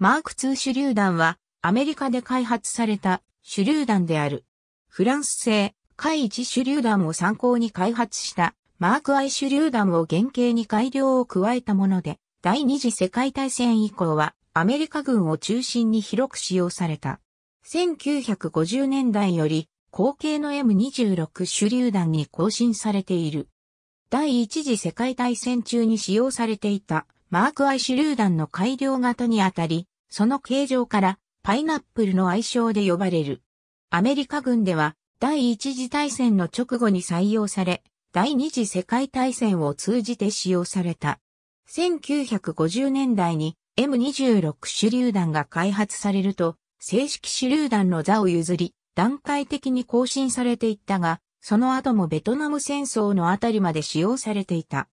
マーク2手榴弾はアメリカで開発された手榴弾である。フランス製、海一手榴弾を参考に開発したマーク I 手榴弾を原型に改良を加えたもので、第二次世界大戦以降はアメリカ軍を中心に広く使用された。1950年代より後継の M26 手榴弾に更新されている。第一次世界大戦中に使用されていたマークアイ手榴弾の改良型にあたり、その形状からパイナップルの愛称で呼ばれる。アメリカ軍では第一次大戦の直後に採用され、第二次世界大戦を通じて使用された。1950年代に M26 手榴弾が開発されると、正式手榴弾の座を譲り、段階的に更新されていったが、その後もベトナム戦争のあたりまで使用されていた。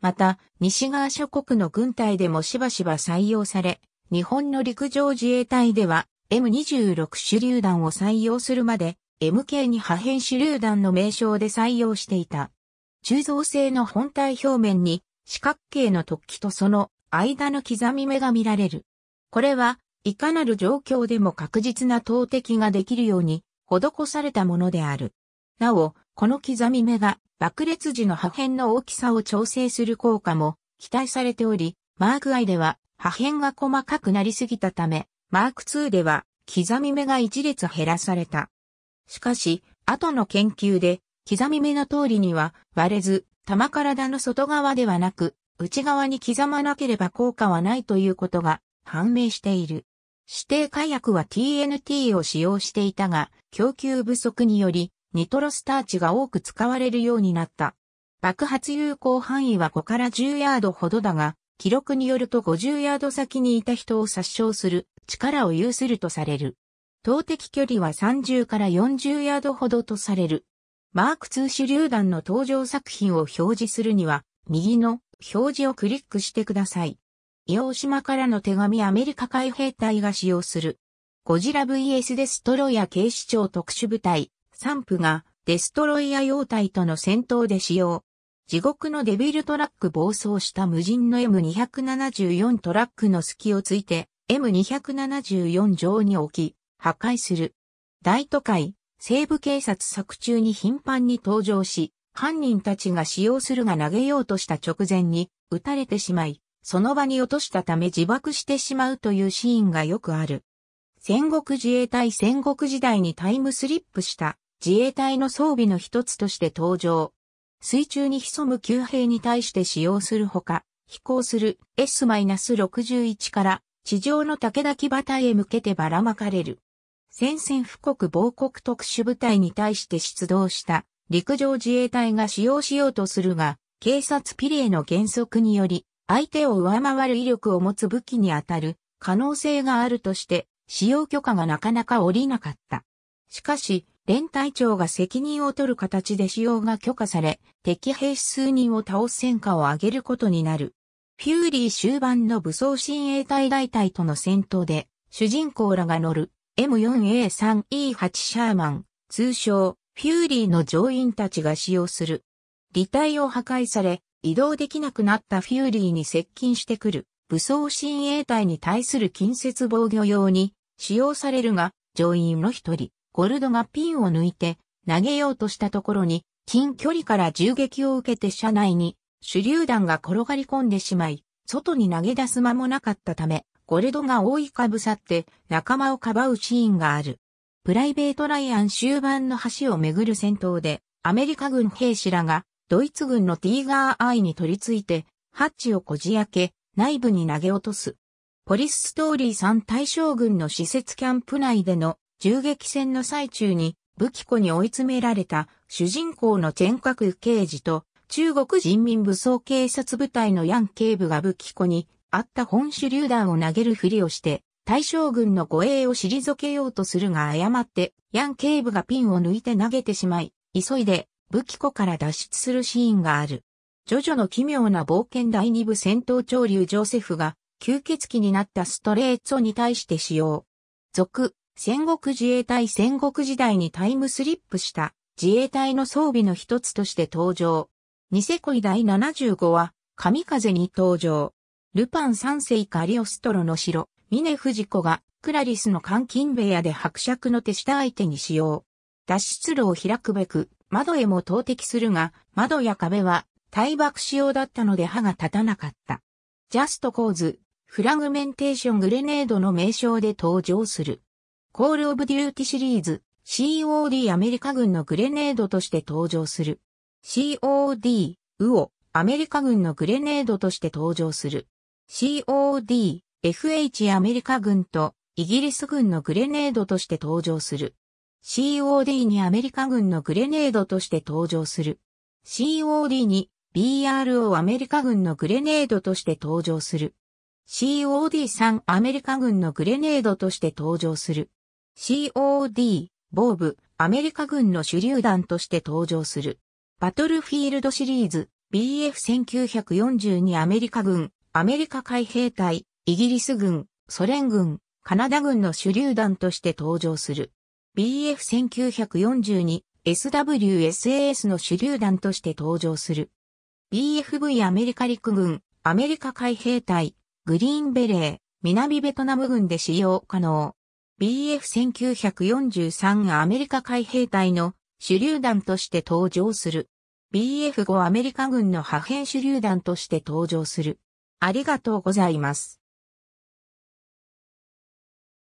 また、西側諸国の軍隊でもしばしば採用され、日本の陸上自衛隊では M26 手榴弾を採用するまで、MK に破片手榴弾の名称で採用していた。鋳造製の本体表面に四角形の突起とその間の刻み目が見られる。これはいかなる状況でも確実な投擲ができるように施されたものである。なお、この刻み目が爆裂時の破片の大きさを調整する効果も期待されており、マーク I では破片が細かくなりすぎたため、マーク2では刻み目が一列減らされた。しかし、後の研究で、刻み目の通りには割れず、玉体の外側ではなく、内側に刻まなければ効果はないということが判明している。指定火薬は TNT を使用していたが、供給不足により、ニトロスターチが多く使われるようになった。爆発有効範囲は5から10ヤードほどだが、記録によると50ヤード先にいた人を殺傷する力を有するとされる。投擲距離は30から40ヤードほどとされる。マーク2手榴弾の登場作品を表示するには、右の表示をクリックしてください。伊予島からの手紙アメリカ海兵隊が使用する。ゴジラ VS デストロイヤ警視庁特殊部隊、ンプがデストロイヤ用体との戦闘で使用。地獄のデビルトラック暴走した無人の M274 トラックの隙をついて M274 上に置き、破壊する。大都会、西部警察作中に頻繁に登場し、犯人たちが使用するが投げようとした直前に撃たれてしまい、その場に落としたため自爆してしまうというシーンがよくある。戦国自衛隊戦国時代にタイムスリップした自衛隊の装備の一つとして登場。水中に潜む救兵に対して使用するほか、飛行する S-61 から地上の武田騎馬隊へ向けてばらまかれる。戦線布告防国特殊部隊に対して出動した陸上自衛隊が使用しようとするが、警察ピリエの原則により、相手を上回る威力を持つ武器に当たる可能性があるとして、使用許可がなかなか下りなかった。しかし、連隊長が責任を取る形で使用が許可され、敵兵数人を倒す戦果を上げることになる。フューリー終盤の武装親衛隊大隊との戦闘で、主人公らが乗る M4A3E8 シャーマン、通称フューリーの乗員たちが使用する。離体を破壊され、移動できなくなったフューリーに接近してくる武装親衛隊に対する近接防御用に使用されるが、乗員の一人、ゴルドがピンを抜いて投げようとしたところに近距離から銃撃を受けて車内に手榴弾が転がり込んでしまい、外に投げ出す間もなかったため、ゴルドが覆いかぶさって仲間をかばうシーンがある。プライベートライアン終盤の橋をめぐる戦闘で、アメリカ軍兵士らが、ドイツ軍のティーガーアイに取り付いて、ハッチをこじ開け、内部に投げ落とす。ポリスストーリー3大将軍の施設キャンプ内での銃撃戦の最中に武器庫に追い詰められた主人公のチェンカク刑事と中国人民武装警察部隊のヤン警部が武器庫にあった本手榴弾を投げるふりをして大将軍の護衛を退けようとするが誤ってヤン警部がピンを抜いて投げてしまい急いで武器庫から脱出するシーンがある。ジョジョの奇妙な冒険第2部戦闘潮流ジョセフが吸血鬼になったストレートに対して使用。続、戦国自衛隊戦国時代にタイムスリップした自衛隊の装備の一つとして登場。ニセコイ第75は、神風に登場。ルパン三世かリオストロの城、ミネフジコが、クラリスの監禁部屋で伯爵の手下相手に使用。脱出路を開くべく、窓へも投擲するが、窓や壁は、対爆仕様だったので歯が立たなかった。ジャストコーズ、フラグメンテーショングレネードの名称で登場する。コールオブデューティシリーズ COD アメリカ軍のグレネードとして登場する。COD、ウオ、アメリカ軍のグレネードとして登場する。COD、FH アメリカ軍とイギリス軍のグレネードとして登場する。COD にアメリカ軍のグレネードとして登場する。COD に BRO アメリカ軍のグレネードとして登場する。COD3 アメリカ軍のグレネードとして登場する。COD、ボーブ、アメリカ軍の手榴弾として登場する。バトルフィールドシリーズ、BF1942 アメリカ軍、アメリカ海兵隊、イギリス軍、ソ連軍、カナダ軍の手榴弾として登場する。BF1942、SWSAS の手榴弾として登場する。BFV アメリカ陸軍、アメリカ海兵隊、グリーンベレー、南ベトナム軍で使用可能。BF1943 アメリカ海兵隊の手榴弾として登場する。BF5 アメリカ軍の破片手榴弾として登場する。ありがとうございます。